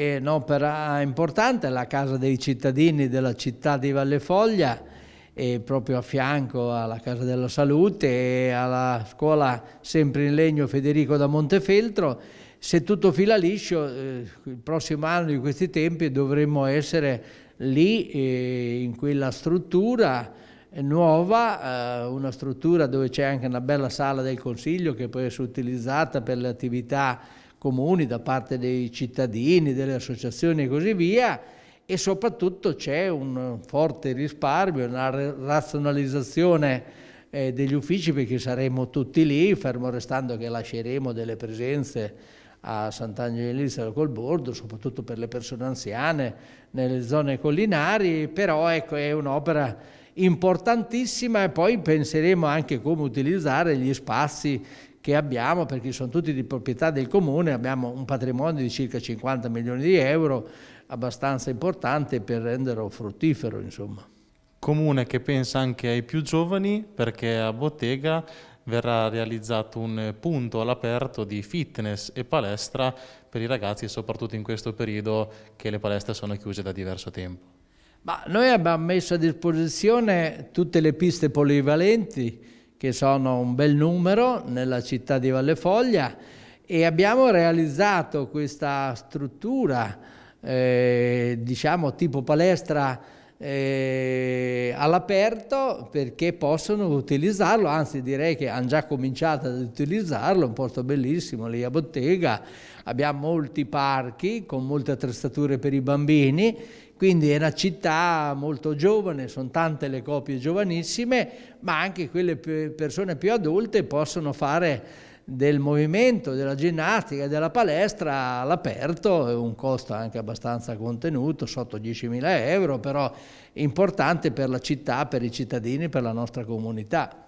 è un'opera importante, la Casa dei Cittadini della città di Valle Foglia, proprio a fianco alla Casa della Salute e alla scuola sempre in legno Federico da Montefeltro. Se tutto fila liscio, eh, il prossimo anno di questi tempi dovremmo essere lì eh, in quella struttura eh, nuova, una struttura dove c'è anche una bella sala del Consiglio che può essere utilizzata per le attività comuni, da parte dei cittadini, delle associazioni e così via e soprattutto c'è un forte risparmio, una razionalizzazione eh, degli uffici perché saremo tutti lì, fermo restando che lasceremo delle presenze a Sant'Angelo di Lizza col bordo, soprattutto per le persone anziane nelle zone collinari, però ecco, è un'opera importantissima e poi penseremo anche come utilizzare gli spazi che abbiamo, perché sono tutti di proprietà del comune, abbiamo un patrimonio di circa 50 milioni di euro, abbastanza importante per renderlo fruttifero, insomma. Comune che pensa anche ai più giovani, perché a Bottega verrà realizzato un punto all'aperto di fitness e palestra per i ragazzi, soprattutto in questo periodo che le palestre sono chiuse da diverso tempo. Ma noi abbiamo messo a disposizione tutte le piste polivalenti, che sono un bel numero nella città di Valle Foglia e abbiamo realizzato questa struttura, eh, diciamo tipo palestra eh, all'aperto perché possono utilizzarlo, anzi direi che hanno già cominciato ad utilizzarlo, è un posto bellissimo lì a Bottega, abbiamo molti parchi con molte attrezzature per i bambini, quindi è una città molto giovane, sono tante le coppie giovanissime, ma anche quelle persone più adulte possono fare del movimento, della ginnastica e della palestra all'aperto, un costo anche abbastanza contenuto, sotto 10.000 euro, però importante per la città, per i cittadini, per la nostra comunità.